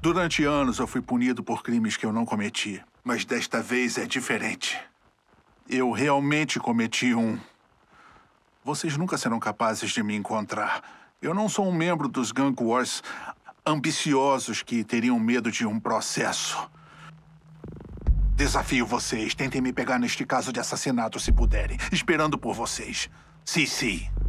Durante anos eu fui punido por crimes que eu não cometi. Mas desta vez é diferente. Eu realmente cometi um. Vocês nunca serão capazes de me encontrar. Eu não sou um membro dos Gang Wars ambiciosos que teriam medo de um processo. Desafio vocês. Tentem me pegar neste caso de assassinato se puderem. Esperando por vocês. Sim, sim.